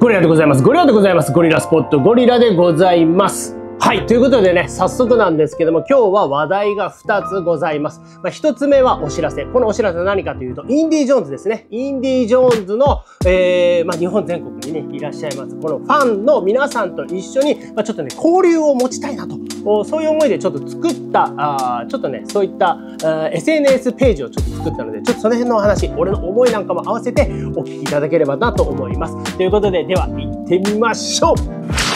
ゴリラでございます。ゴリラでございます。ゴリラスポット、ゴリラでございます。はい。ということでね、早速なんですけども、今日は話題が2つございます。まあ、1つ目はお知らせ。このお知らせは何かというと、インディ・ジョーンズですね。インディ・ジョーンズの、えー、まあ、日本全国にね、いらっしゃいます。このファンの皆さんと一緒に、まあ、ちょっとね、交流を持ちたいなと、そういう思いでちょっと作った、あちょっとね、そういった、SNS ページをちょっと作ったので、ちょっとその辺のお話、俺の思いなんかも合わせてお聞きいただければなと思います。ということで、では行ってみましょう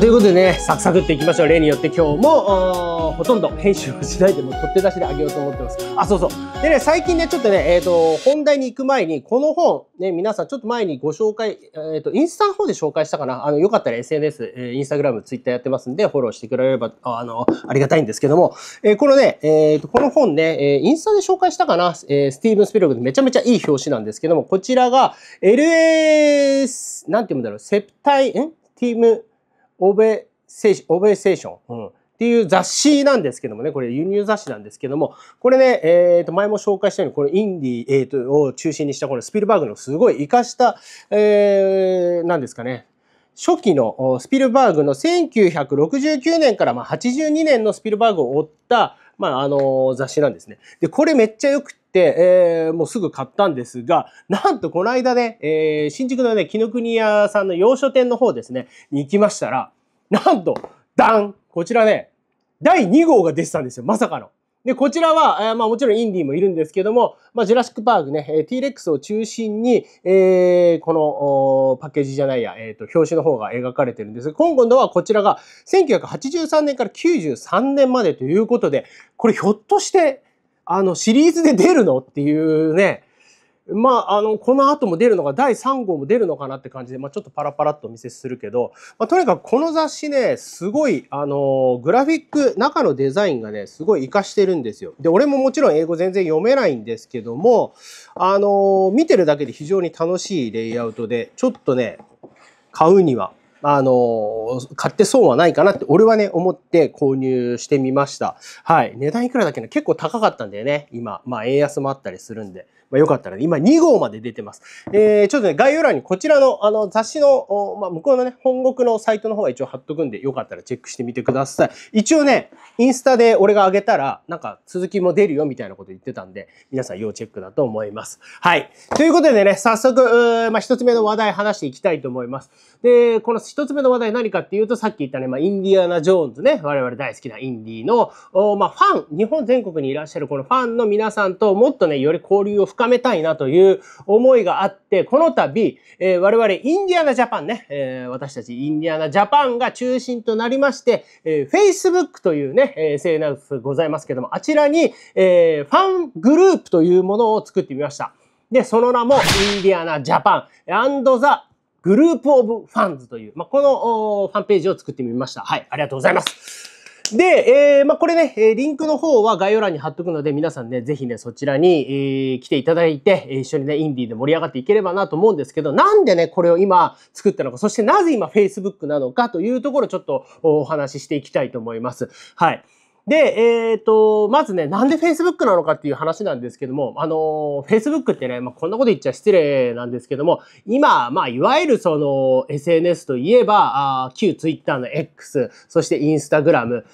ということでね、サクサクっていきましょう。例によって今日も、ほとんど編集をしないでもう取って出しであげようと思ってます。あ、そうそう。でね、最近ね、ちょっとね、えっ、ー、と、本題に行く前に、この本、ね、皆さんちょっと前にご紹介、えっ、ー、と、インスタの方で紹介したかな。あの、よかったら SNS、インスタグラム、ツイッターやってますんで、フォローしてくれれば、あの、ありがたいんですけども、えー、このね、えっ、ー、と、この本ね、えー、インスタで紹介したかな。えー、スティーブン・スピルグでめちゃめちゃいい表紙なんですけども、こちらが、LA、なんて言うんだろう、セプタイ、んティム、欧米セー欧米セーション、うん、っていう雑誌なんですけどもね、これ輸入雑誌なんですけども、これね、えっ、ー、と、前も紹介したように、このインディ、えー、とを中心にした、このスピルバーグのすごい活かした、えー、なんですかね、初期のスピルバーグの1969年からまあ82年のスピルバーグを追った、まあ、あの雑誌なんですね。で、これめっちゃ良く、えー、もうすぐ買ったんですが、なんとこの間ね、えー、新宿のね、紀の国屋さんの洋書店の方ですね、に行きましたら、なんと、ダンこちらね、第2号が出てたんですよ、まさかの。で、こちらは、えー、まあもちろんインディーもいるんですけども、まあジュラシックパークね、えー、T-Rex を中心に、えー、このパッケージじゃないや、えっ、ー、と、表紙の方が描かれてるんですが、今度はこちらが1983年から93年までということで、これひょっとして、あの、シリーズで出るのっていうね、まあ、あの、この後も出るのが、第3号も出るのかなって感じで、まあ、ちょっとパラパラっとお見せするけど、まあ、とにかくこの雑誌ね、すごい、あの、グラフィック、中のデザインがね、すごい活かしてるんですよ。で、俺ももちろん英語全然読めないんですけども、あの、見てるだけで非常に楽しいレイアウトで、ちょっとね、買うにはあの、買って損はないかなって俺はね、思って購入してみました。はい。値段いくらだっけな結構高かったんだよね、今。まあ、円安もあったりするんで。まあ、よかったら、ね、今2号まで出てます。えー、ちょっとね、概要欄にこちらの、あの、雑誌の、まあ、向こうのね、本国のサイトの方は一応貼っとくんで、よかったらチェックしてみてください。一応ね、インスタで俺が上げたら、なんか続きも出るよみたいなこと言ってたんで、皆さん要チェックだと思います。はい。ということでね、早速、まあ、一つ目の話題話していきたいと思います。で、この一つ目の話題何かっていうと、さっき言ったね、まあ、インディアナ・ジョーンズね、我々大好きなインディの、まあ、ファン、日本全国にいらっしゃるこのファンの皆さんともっとね、より交流を深めたいなという思いがあって、この度、えー、我々インディアナジャパンね、えー、私たちインディアナジャパンが中心となりまして、えー、Facebook というね、えー、セーナスございますけども、あちらに、えー、ファングループというものを作ってみました。で、その名もインディアナジャパンザグループオブファンズという、まあ、このファンページを作ってみました。はい、ありがとうございます。で、えー、まあ、これね、えリンクの方は概要欄に貼っとくので、皆さんね、ぜひね、そちらに、えー、来ていただいて、一緒にね、インディーで盛り上がっていければなと思うんですけど、なんでね、これを今作ったのか、そしてなぜ今 Facebook なのかというところをちょっとお話ししていきたいと思います。はい。で、えっ、ー、と、まずね、なんで Facebook なのかっていう話なんですけども、あの、Facebook ってね、まあ、こんなこと言っちゃ失礼なんですけども、今、まあ、いわゆるその SNS といえば、あ旧 Twitter の X、そして Instagram、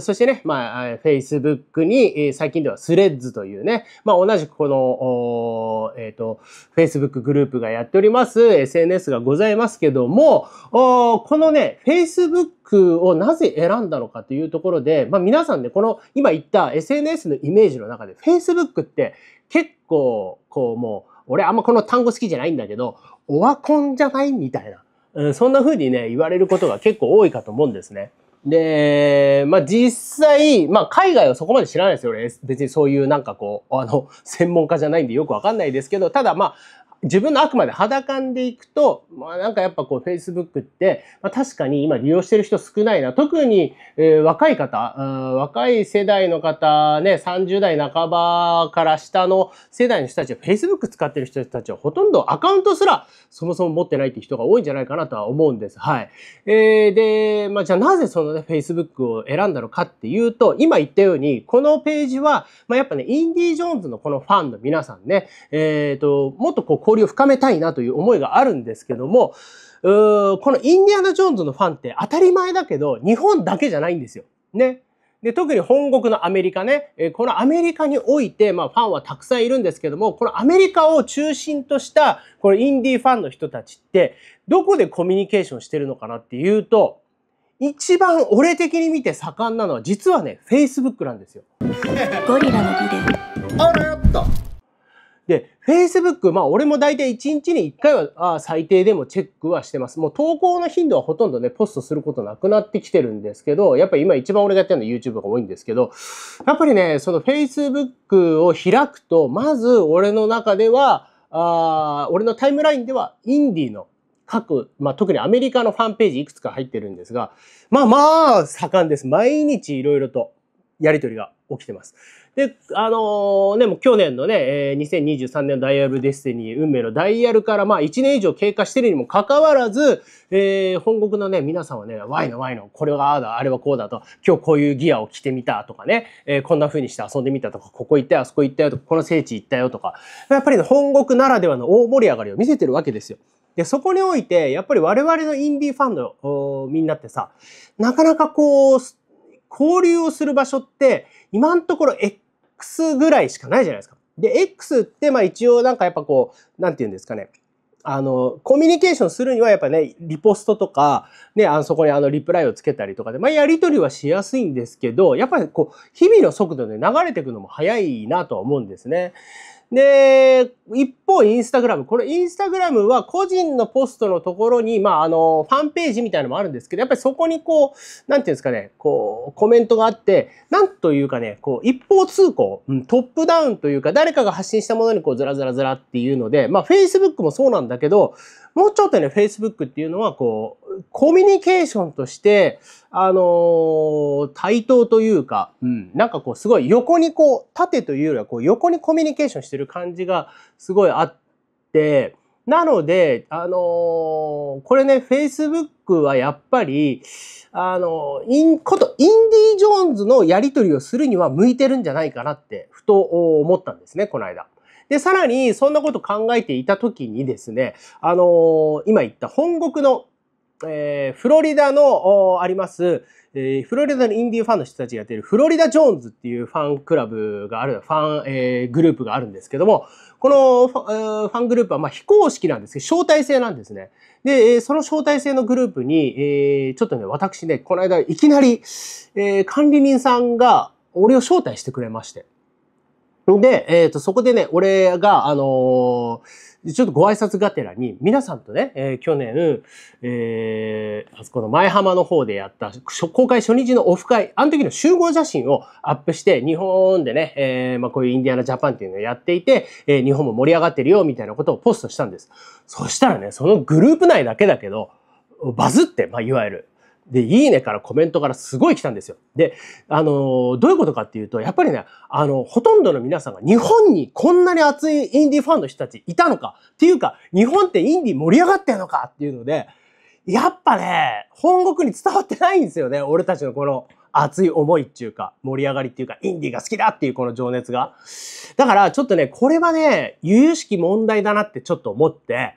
そしてね、まあ、Facebook に、えー、最近ではスレッズというね、まあ、同じくこの、えっ、ー、と、Facebook グループがやっております SNS がございますけども、おこのね、Facebook クをなぜ選んだのかというところで、まあ、皆さんね、この今言った SNS のイメージの中で、Facebook って結構、こうもう、俺あんまこの単語好きじゃないんだけど、オワコンじゃないみたいな、うん、そんな風にね、言われることが結構多いかと思うんですね。で、まあ実際、まあ海外はそこまで知らないですよ。別にそういうなんかこう、あの、専門家じゃないんでよくわかんないですけど、ただまあ、自分のあくまで肌感でいくと、まあなんかやっぱこう Facebook って、まあ、確かに今利用してる人少ないな。特に、えー、若い方、若い世代の方ね、30代半ばから下の世代の人たちは Facebook 使ってる人たちはほとんどアカウントすらそもそも持ってないって人が多いんじゃないかなとは思うんです。はい。えー、で、まあじゃあなぜそのね、Facebook を選んだのかっていうと、今言ったように、このページは、まあやっぱね、インディ・ジョーンズのこのファンの皆さんね、えっ、ー、と、もっとこう流を深めたいなという思いがあるんですけども、うーこのインディアナ・ジョーンズのファンって当たり前だけど、日本だけじゃないんですよ。ね。で、特に本国のアメリカね、えこのアメリカにおいて、まあ、ファンはたくさんいるんですけども、このアメリカを中心とした、このインディーファンの人たちって、どこでコミュニケーションしてるのかなっていうと、一番俺的に見て盛んなのは、実はね、Facebook なんですよ。ゴリラのビデオ。あれやったで、Facebook、まあ俺も大体1日に1回はあ最低でもチェックはしてます。もう投稿の頻度はほとんどね、ポストすることなくなってきてるんですけど、やっぱり今一番俺がやってるのは YouTube が多いんですけど、やっぱりね、その Facebook を開くと、まず俺の中では、あ俺のタイムラインではインディーの各、まあ、特にアメリカのファンページいくつか入ってるんですが、まあまあ盛んです。毎日いろいろとやりとりが起きてます。で、あのー、ね、もう去年のね、えー、2023年ダイヤルデスティニー、運命のダイヤルから、まあ1年以上経過してるにもかかわらず、えー、本国のね、皆さんはね、ワイのワイの、これはああだ、あれはこうだと、今日こういうギアを着てみたとかね、えー、こんな風にして遊んでみたとか、ここ行ったよ、あそこ行ったよとか、この聖地行ったよとか、やっぱりね、本国ならではの大盛り上がりを見せてるわけですよ。で、そこにおいて、やっぱり我々のインディーファンのみんなってさ、なかなかこう、交流をする場所って、今のところ x ぐらいしかないじゃないですか。で、x ってまあ一応なんかやっぱこう、なんて言うんですかね。あの、コミュニケーションするにはやっぱね、リポストとか、ね、あそこにあのリプライをつけたりとかで、まあやり取りはしやすいんですけど、やっぱりこう、日々の速度で流れていくのも早いなとは思うんですね。で、一方、インスタグラム。これ、インスタグラムは個人のポストのところに、まあ、あの、ファンページみたいなのもあるんですけど、やっぱりそこにこう、なんていうんですかね、こう、コメントがあって、なんというかね、こう、一方通行、トップダウンというか、誰かが発信したものにこう、ずらずらずらっていうので、まあ、Facebook もそうなんだけど、もうちょっとね、Facebook っていうのはこう、コミュニケーションとして、あのー、対等というか、うん、なんかこうすごい横にこう、縦というよりはこう横にコミュニケーションしてる感じがすごいあって、なので、あのー、これね、Facebook はやっぱり、あのー、イン、こと、インディ・ジョーンズのやり取りをするには向いてるんじゃないかなって、ふと思ったんですね、この間。で、さらに、そんなこと考えていた時にですね、あのー、今言った本国のえー、フロリダのあります、えー、フロリダのインディーファンの人たちがやっているフロリダ・ジョーンズっていうファンクラブがある、ファン、えー、グループがあるんですけども、このファ,、ファングループはまあ非公式なんですけど、招待制なんですね。で、その招待制のグループに、えー、ちょっとね、私ね、この間いきなり、えー、管理人さんが俺を招待してくれまして。で、えっ、ー、と、そこでね、俺が、あのー、ちょっとご挨拶がてらに、皆さんとね、えー、去年、えー、あそこの前浜の方でやった、公開初日のオフ会、あの時の集合写真をアップして、日本でね、えー、まあ、こういうインディアナジャパンっていうのをやっていて、えー、日本も盛り上がってるよ、みたいなことをポストしたんです。そしたらね、そのグループ内だけだけど、バズって、まあ、いわゆる。で、いいねからコメントからすごい来たんですよ。で、あの、どういうことかっていうと、やっぱりね、あの、ほとんどの皆さんが日本にこんなに熱いインディファンの人たちいたのか、っていうか、日本ってインディ盛り上がってるのかっていうので、やっぱね、本国に伝わってないんですよね。俺たちのこの熱い思いっていうか、盛り上がりっていうか、インディが好きだっていうこの情熱が。だから、ちょっとね、これはね、由々しき問題だなってちょっと思って、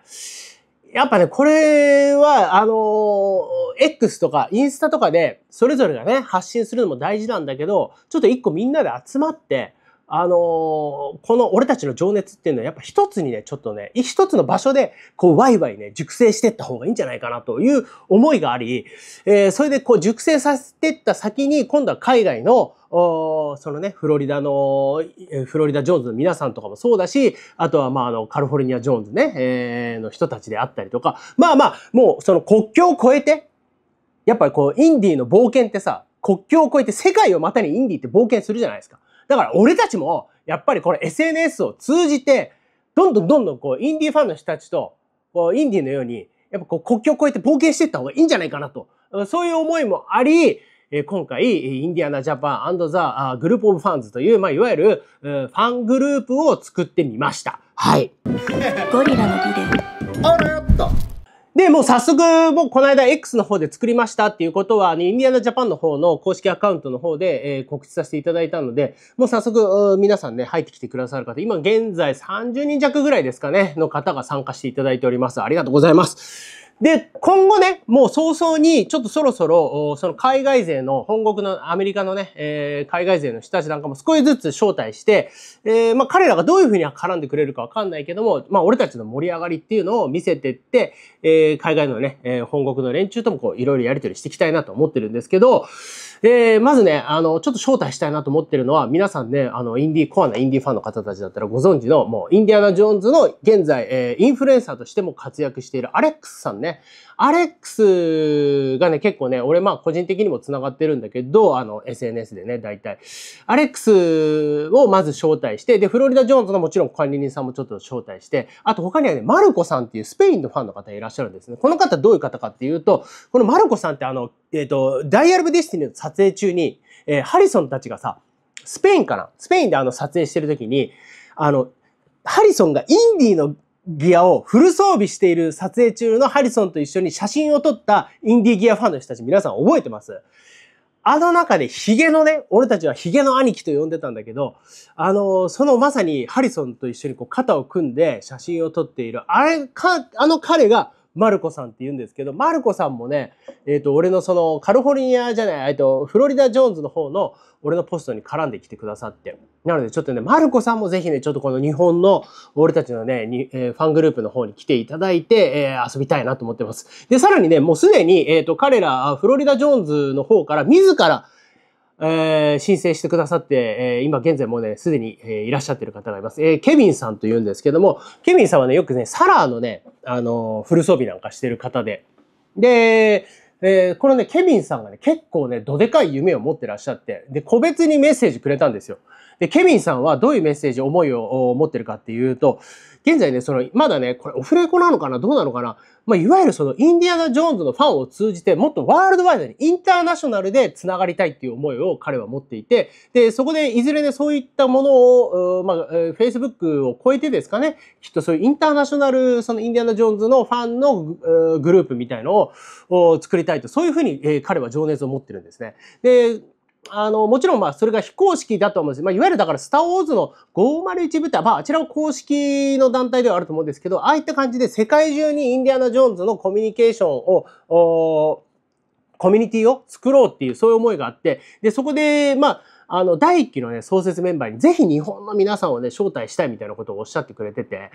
やっぱね、これは、あの X とかインスタとかで、それぞれがね、発信するのも大事なんだけど、ちょっと一個みんなで集まって、あのー、この俺たちの情熱っていうのはやっぱ一つにね、ちょっとね、一つの場所で、こう、ワイワイね、熟成していった方がいいんじゃないかなという思いがあり、えー、それでこう、熟成させていった先に、今度は海外の、おそのね、フロリダの、フロリダ・ジョーンズの皆さんとかもそうだし、あとはまあ、あの、カリフォルニア・ジョーンズね、えー、の人たちであったりとか、まあまあ、もうその国境を越えて、やっぱりこう、インディーの冒険ってさ、国境を越えて世界をまたにインディーって冒険するじゃないですか。だから俺たちも、やっぱりこれ SNS を通じて、どんどんどんどんこう、インディーファンの人たちと、こう、インディーのように、やっぱこう、国境を越えて冒険していった方がいいんじゃないかなと。そういう思いもあり、今回、インディアナジャパンザ・グループ・オブ・ファンズという、まあ、いわゆるファングループを作ってみました。はい。ゴリラのビデオ。で、もう早速、もうこの間 X の方で作りましたっていうことは、ね、インディアナジャパンの方の公式アカウントの方で、えー、告知させていただいたので、もう早速、皆さんね、入ってきてくださる方、今現在30人弱ぐらいですかね、の方が参加していただいております。ありがとうございます。で、今後ね、もう早々に、ちょっとそろそろ、その海外勢の、本国のアメリカのね、えー、海外勢の人たちなんかも少しずつ招待して、えー、まあ彼らがどういうふうに絡んでくれるかわかんないけども、まあ俺たちの盛り上がりっていうのを見せてって、えー、海外のね、えー、本国の連中ともこう、いろいろやりとりしていきたいなと思ってるんですけど、で、まずね、あの、ちょっと招待したいなと思ってるのは、皆さんね、あの、インディー、コアなインディーファンの方たちだったらご存知の、もう、インディアナ・ジョーンズの現在、えー、インフルエンサーとしても活躍しているアレックスさんね。アレックスがね、結構ね、俺まあ個人的にも繋がってるんだけど、あの、SNS でね、大体。アレックスをまず招待して、で、フロリダ・ジョーンズのもちろん管理人さんもちょっと招待して、あと他にはね、マルコさんっていうスペインのファンの方いらっしゃるんですね。この方どういう方かっていうと、このマルコさんってあの、えっ、ー、と、ダイアルブ・ディスティニーの撮影中に、えー、ハリソンたちがさ、スペインかなスペインであの撮影してる時に、あの、ハリソンがインディのギアをフル装備している撮影中のハリソンと一緒に写真を撮ったインディギアファンの人たち皆さん覚えてますあの中でヒゲのね、俺たちはヒゲの兄貴と呼んでたんだけど、あのそのまさにハリソンと一緒にこう肩を組んで写真を撮っている、あれか、あの彼がマルコさんって言うんですけど、マルコさんもね、えっ、ー、と、俺のその、カルフォルニアじゃない、えっと、フロリダ・ジョーンズの方の、俺のポストに絡んできてくださって。なので、ちょっとね、マルコさんもぜひね、ちょっとこの日本の、俺たちのね、にえー、ファングループの方に来ていただいて、えー、遊びたいなと思ってます。で、さらにね、もうすでに、えっ、と、彼ら、フロリダ・ジョーンズの方から、自ら、えー、申請してくださって、えー、今現在もね、すでに、えー、いらっしゃってる方がいます。えー、ケビンさんと言うんですけども、ケビンさんはね、よくね、サラーのね、あのー、フル装備なんかしてる方で。で、えー、このね、ケビンさんがね、結構ね、どでかい夢を持ってらっしゃって、で、個別にメッセージくれたんですよ。で、ケビンさんはどういうメッセージ、思いを持ってるかっていうと、現在ね、その、まだね、これオフレコなのかなどうなのかなまあ、いわゆるその、インディアナ・ジョーンズのファンを通じて、もっとワールドワイドに、インターナショナルで繋がりたいっていう思いを彼は持っていて、で、そこで、いずれね、そういったものを、まあ、Facebook を超えてですかね、きっとそういうインターナショナル、その、インディアナ・ジョーンズのファンのグループみたいのを作りたいと、そういうふうに、え彼は情熱を持ってるんですね。で、あの、もちろんまあそれが非公式だと思うんです。まあ、いわゆるだからスターウォーズの501部隊、まああちらも公式の団体ではあると思うんですけど、ああいった感じで世界中にインディアナ・ジョーンズのコミュニケーションを、コミュニティを作ろうっていう、そういう思いがあって、で、そこで、まあ、あの、第一期のね、創設メンバーにぜひ日本の皆さんをね、招待したいみたいなことをおっしゃってくれてて、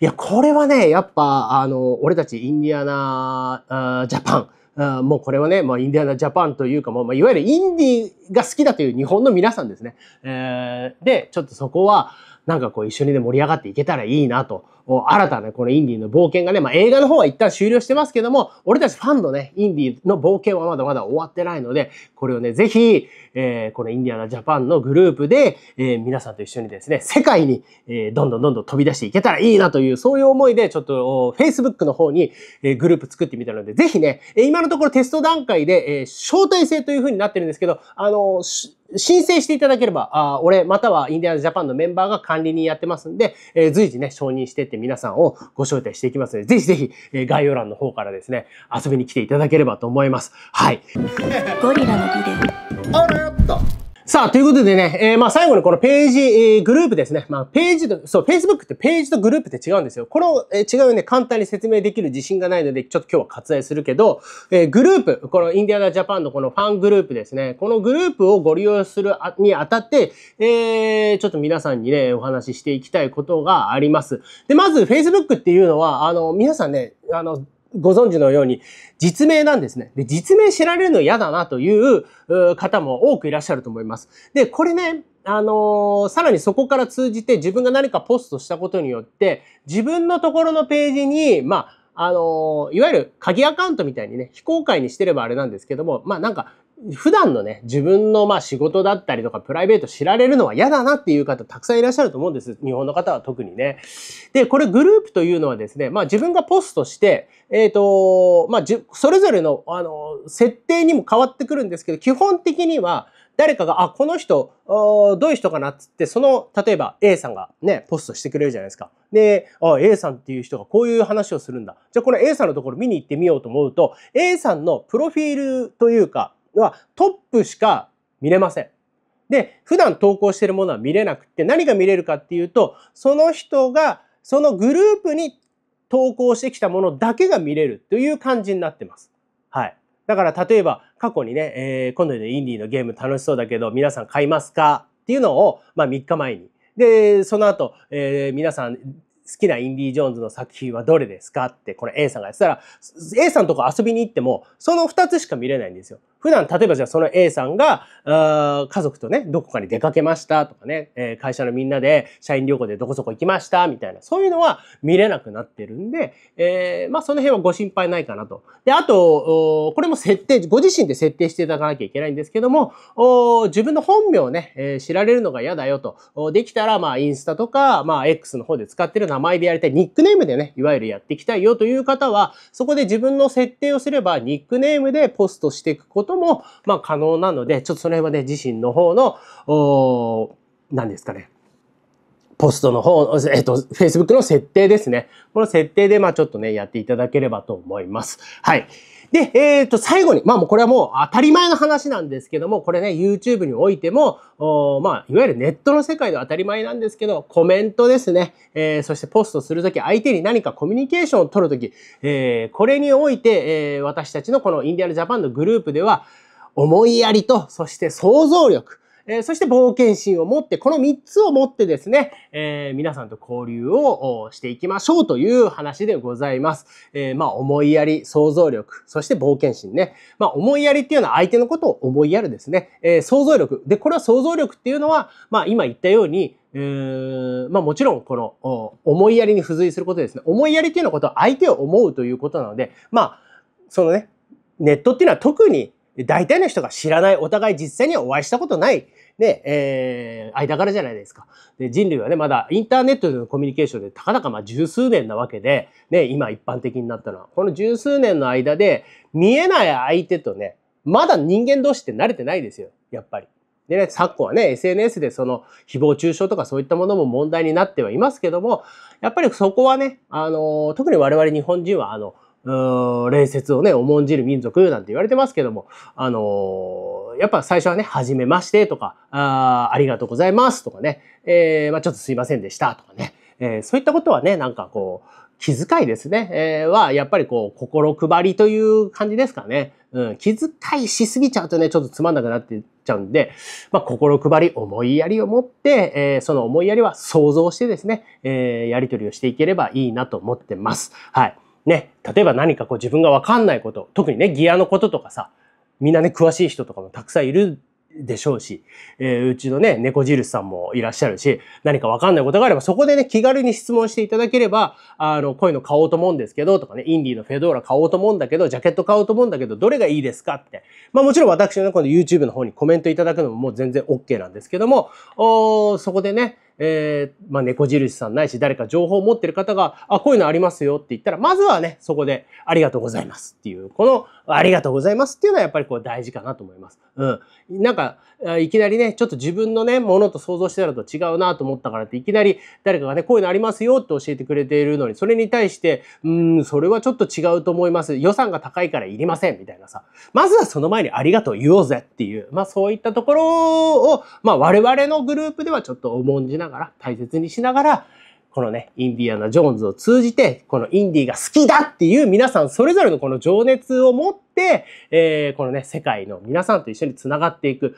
いや、これはね、やっぱ、あの、俺たちインディアナ、ジャパン、あもうこれはね、まあ、インディアナ・ジャパンというか、まあ、いわゆるインディが好きだという日本の皆さんですね。えー、で、ちょっとそこは、なんかこう一緒にで盛り上がっていけたらいいなと新たなこのインディーの冒険がね、まあ、映画の方は一旦終了してますけども、俺たちファンのね、インディーの冒険はまだまだ終わってないので、これをね、ぜひ、えー、このインディアナジャパンのグループで、えー、皆さんと一緒にですね、世界に、えー、どんどんどんどん飛び出していけたらいいなという、そういう思いで、ちょっと、Facebook の方に、えー、グループ作ってみたので、ぜひね、えー、今のところテスト段階で、えー、招待制という風になってるんですけど、あのー、申請していただければ、あ俺またはインディアナジャパンのメンバーが管理人やってますんで、えー、随時ね、承認しててて皆さんをご招待していきますので、ぜひぜひ、え概要欄の方からですね、遊びに来ていただければと思います。はい。ゴリラのビデオ。さあ、ということでね、えー、まあ最後にこのページ、えー、グループですね。まあページと、そう、Facebook ってページとグループって違うんですよ。この、えー、違うね、簡単に説明できる自信がないので、ちょっと今日は割愛するけど、えー、グループ、このインディアナジャパンのこのファングループですね。このグループをご利用するあにあたって、えー、ちょっと皆さんにね、お話ししていきたいことがあります。で、まず Facebook っていうのは、あの、皆さんね、あの、ご存知のように、実名なんですね。で、実名知られるの嫌だなという方も多くいらっしゃると思います。で、これね、あのー、さらにそこから通じて自分が何かポストしたことによって、自分のところのページに、まあ、あのー、いわゆる鍵アカウントみたいにね、非公開にしてればあれなんですけども、まあなんか普段のね、自分のまあ仕事だったりとかプライベート知られるのは嫌だなっていう方たくさんいらっしゃると思うんです。日本の方は特にね。で、これグループというのはですね、まあ自分がポストして、えっ、ー、と、まあじそれぞれの、あの、設定にも変わってくるんですけど、基本的には誰かが、あ、この人、どういう人かなっつって、その、例えば A さんがね、ポストしてくれるじゃないですか。で、あ、A さんっていう人がこういう話をするんだ。じゃあこの A さんのところ見に行ってみようと思うと、A さんのプロフィールというか、のはトップしか見れません。で、普段投稿してるものは見れなくて、何が見れるかっていうと、その人が、そのグループに投稿してきたものだけが見れるという感じになってます。はい。だから例えば過去にね、えー、今度のインディーのゲーム楽しそうだけど皆さん買いますかっていうのを、まあ、3日前に。で、その後、えー、皆さん好きなインディ・ジョーンズの作品はどれですかってこれ A さんがやってたら A さんとこ遊びに行ってもその2つしか見れないんですよ。普段例えばじゃあその A さんがあ家族とねどこかに出かけましたとかね、え会社のみんなで社員旅行でどこそこ行きましたみたいなそういうのは見れなくなってるんで、えー、まあその辺はご心配ないかなと。であとこれも設定ご自身で設定していただかなきゃいけないんですけども自分の本名をね、え知られるのが嫌だよとできたらまあインスタとか、まあ、X の方で使ってる名前でやりたい、ニックネームでね、いわゆるやっていきたいよという方は、そこで自分の設定をすれば、ニックネームでポストしていくことも、まあ可能なので、ちょっとその辺はね、自身の方の、お何ですかね、ポストの方、えっ、と、Facebook の設定ですね。この設定で、まあちょっとね、やっていただければと思います。はい。で、えっ、と、最後に、まあもうこれはもう当たり前の話なんですけども、これね、YouTube においても、まあ、いわゆるネットの世界では当たり前なんですけど、コメントですね、えー、そしてポストするとき、相手に何かコミュニケーションを取るとき、えー、これにおいて、え私たちのこのインディアルジャパンのグループでは、思いやりと、そして想像力、えー、そして冒険心を持って、この3つを持ってですね、えー、皆さんと交流をしていきましょうという話でございます。えー、まあ、思いやり、想像力、そして冒険心ね。まあ、思いやりっていうのは相手のことを思いやるですね。え想像力。で、これは想像力っていうのは、まあ、今言ったように、えー、まあもちろんこの思いやりに付随することですね。思いやりっていうのは相手を思うということなので、まあ、そのね、ネットっていうのは特に大体の人が知らない、お互い実際にはお会いしたことない、ね、えー、間柄じゃないですか。で、人類はね、まだインターネットでのコミュニケーションでたかだかま十数年なわけで、ね、今一般的になったのは、この十数年の間で、見えない相手とね、まだ人間同士って慣れてないですよ、やっぱり。でね、昨今はね、SNS でその誹謗中傷とかそういったものも問題になってはいますけども、やっぱりそこはね、あの、特に我々日本人はあの、うん、礼節をね、重んじる民族なんて言われてますけども、あのー、やっぱ最初はね、はじめましてとか、あありがとうございますとかね、えー、まあ、ちょっとすいませんでしたとかね、えー、そういったことはね、なんかこう、気遣いですね、えー、は、やっぱりこう、心配りという感じですかね。うん、気遣いしすぎちゃうとね、ちょっとつまんなくなってっちゃうんで、まあ、心配り、思いやりを持って、えー、その思いやりは想像してですね、えー、やり取りをしていければいいなと思ってます。はい。ね、例えば何かこう自分がわかんないこと、特にね、ギアのこととかさ、みんなね、詳しい人とかもたくさんいるでしょうし、えー、うちのね、猫印さんもいらっしゃるし、何かわかんないことがあれば、そこでね、気軽に質問していただければ、あの、こういうの買おうと思うんですけど、とかね、インディのフェドーラ買おうと思うんだけど、ジャケット買おうと思うんだけど、どれがいいですかって。まあもちろん私のね、この YouTube の方にコメントいただくのももう全然 OK なんですけども、おそこでね、えー、まあ、猫印さんないし、誰か情報を持ってる方が、あ、こういうのありますよって言ったら、まずはね、そこで、ありがとうございますっていう、この、ありがとうございますっていうのはやっぱりこう大事かなと思います。うん。なんか、いきなりね、ちょっと自分のね、ものと想像してたのと違うなと思ったからって、いきなり誰かがね、こういうのありますよって教えてくれているのに、それに対して、うん、それはちょっと違うと思います。予算が高いからいりません、みたいなさ。まずはその前にありがとう言おうぜっていう、まあそういったところを、まあ我々のグループではちょっと重んじなながら、大切にしながら、このね、インディアナ・ジョーンズを通じて、このインディが好きだっていう皆さんそれぞれのこの情熱を持って、えー、このね、世界の皆さんと一緒に繋がっていく。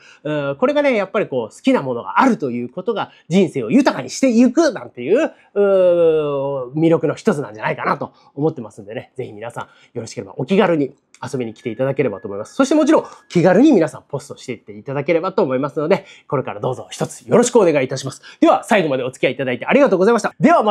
これがね、やっぱりこう、好きなものがあるということが人生を豊かにしていくなんていう、う魅力の一つなんじゃないかなと思ってますんでね、ぜひ皆さんよろしければお気軽に遊びに来ていただければと思います。そしてもちろん気軽に皆さんポストしていっていただければと思いますので、これからどうぞ一つよろしくお願いいたします。では最後までお付き合いいただいてありがとうございました。ではまた